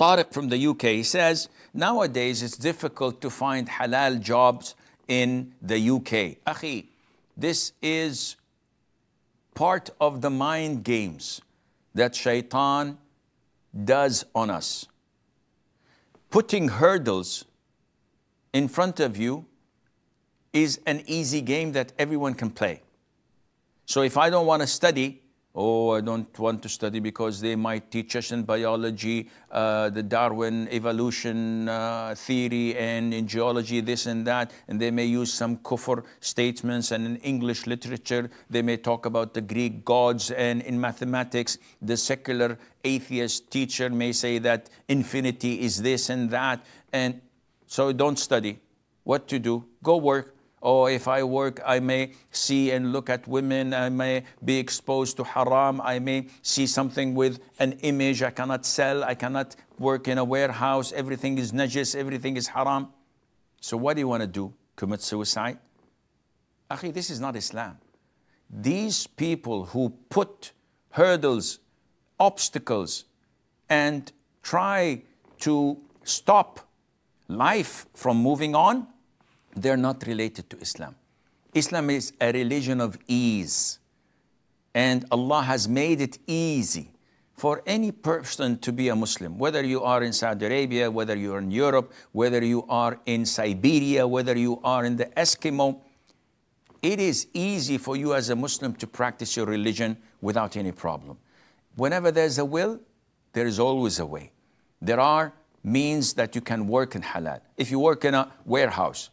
Tarek from the UK, he says, nowadays it's difficult to find halal jobs in the UK. Akhi, this is part of the mind games that shaitan does on us. Putting hurdles in front of you is an easy game that everyone can play. So if I don't want to study, Oh, I don't want to study because they might teach us in biology, uh, the Darwin evolution uh, theory, and in geology, this and that. And they may use some kufr statements. And in English literature, they may talk about the Greek gods. And in mathematics, the secular atheist teacher may say that infinity is this and that. And so don't study. What to do? Go work, or oh, if I work, I may see and look at women. I may be exposed to haram. I may see something with an image I cannot sell. I cannot work in a warehouse. Everything is najis. Everything is haram. So what do you want to do? Commit suicide? Akhi, this is not Islam. These people who put hurdles, obstacles, and try to stop life from moving on, they're not related to Islam. Islam is a religion of ease. And Allah has made it easy for any person to be a Muslim, whether you are in Saudi Arabia, whether you're in Europe, whether you are in Siberia, whether you are in the Eskimo. It is easy for you as a Muslim to practice your religion without any problem. Whenever there's a will, there is always a way. There are means that you can work in halal. If you work in a warehouse,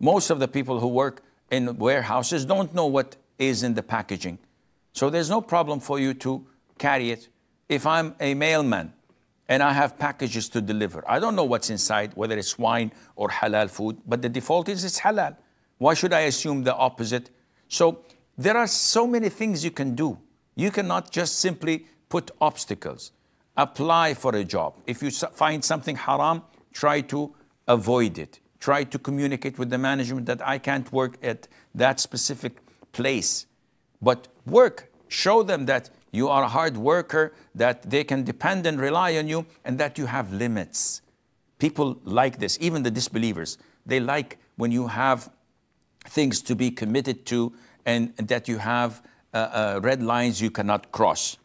most of the people who work in warehouses don't know what is in the packaging. So there's no problem for you to carry it. If I'm a mailman and I have packages to deliver, I don't know what's inside, whether it's wine or halal food, but the default is it's halal. Why should I assume the opposite? So there are so many things you can do. You cannot just simply put obstacles. Apply for a job. If you find something haram, try to avoid it try to communicate with the management that I can't work at that specific place. But work, show them that you are a hard worker, that they can depend and rely on you, and that you have limits. People like this, even the disbelievers. They like when you have things to be committed to and that you have uh, uh, red lines you cannot cross.